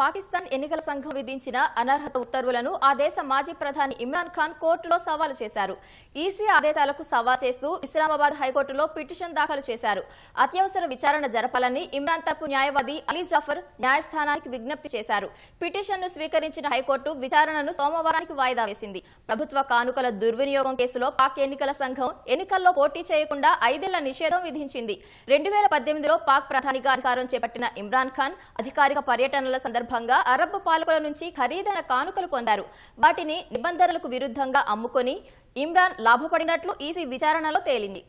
పాకిస్తాన్ ఎన్నికల సంఘం విధించిన అనర్హత ఉత్తర్వులను ఆ దేశ మాజీ ప్రధాని ఇమ్రాన్ ఖాన్ కోర్టులో సవాలు చేశారు ఈసీ ఆదేశాలకు సవాల్ చేస్తూ ఇస్లామాబాద్ హైకోర్టులో పిటిషన్ దాఖలు చేశారు అత్యవసర విచారణ జరపాలని ఇమ్రాన్ తరపు న్యాయవాది అలీ జఫర్ న్యాయస్థానానికి విజ్ఞప్తి చేశారు పిటిషన్ను స్వీకరించిన హైకోర్టు విచారణను సోమవారానికి వాయిదా వేసింది ప్రభుత్వ కానుకల దుర్వినియోగం కేసులో పాక్ ఎన్నికల సంఘం ఎన్నికల్లో పోటీ చేయకుండా ఐదేళ్ల నిషేధం విధించింది రెండు వేల పద్దెనిమిదిలో పాక్ ప్రధానిగా అధికారం చేపట్టిన ఇమ్రాన్ ఖాన్ అధికారిక పర్యటనల సందర్భంగా సందర్భంగా అరబ్ పాలకుల నుంచి ఖరీదైన కానుకలు పొందారు వాటిని నిబంధనలకు విరుద్ధంగా అమ్ముకొని ఇమ్రాన్ లాభపడినట్లు ఈసీ విచారణలో తేలింది